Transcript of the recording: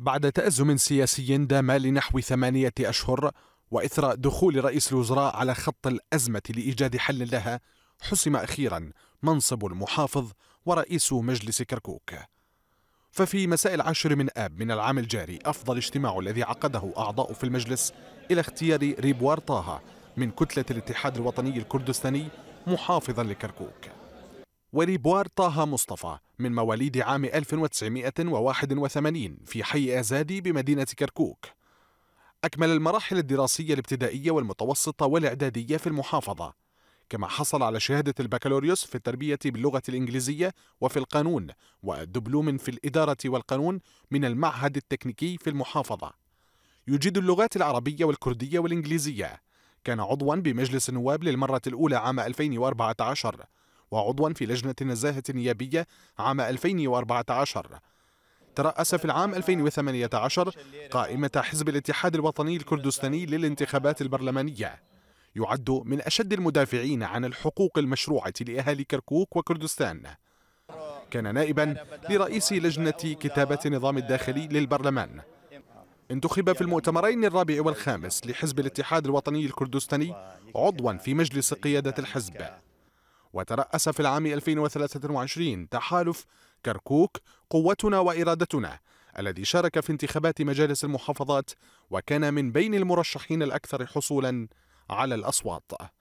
بعد تأزم سياسي دام لنحو ثمانية أشهر وإثر دخول رئيس الوزراء على خط الأزمة لإيجاد حل لها حسم أخيرا منصب المحافظ ورئيس مجلس كركوك ففي مساء العاشر من آب من العام الجاري أفضل اجتماع الذي عقده أعضاء في المجلس إلى اختيار ريبوار طه من كتلة الاتحاد الوطني الكردستاني محافظا لكركوك وريبوار طه مصطفى من مواليد عام 1981 في حي أزادي بمدينة كركوك أكمل المراحل الدراسية الابتدائية والمتوسطة والإعدادية في المحافظة كما حصل على شهادة البكالوريوس في التربية باللغة الإنجليزية وفي القانون ودبلوم في الإدارة والقانون من المعهد التكنيكي في المحافظة يجيد اللغات العربية والكردية والإنجليزية كان عضوا بمجلس النواب للمرة الأولى عام 2014 وعضوا في لجنة النزاهة النيابية عام 2014 ترأس في العام 2018 قائمة حزب الاتحاد الوطني الكردستاني للانتخابات البرلمانية يعد من أشد المدافعين عن الحقوق المشروعة لأهالي كركوك وكردستان كان نائبا لرئيس لجنة كتابة النظام الداخلي للبرلمان انتخب في المؤتمرين الرابع والخامس لحزب الاتحاد الوطني الكردستاني عضوا في مجلس قيادة الحزب وترأس في العام 2023 تحالف كركوك قوتنا وإرادتنا الذي شارك في انتخابات مجالس المحافظات وكان من بين المرشحين الأكثر حصولا على الأصوات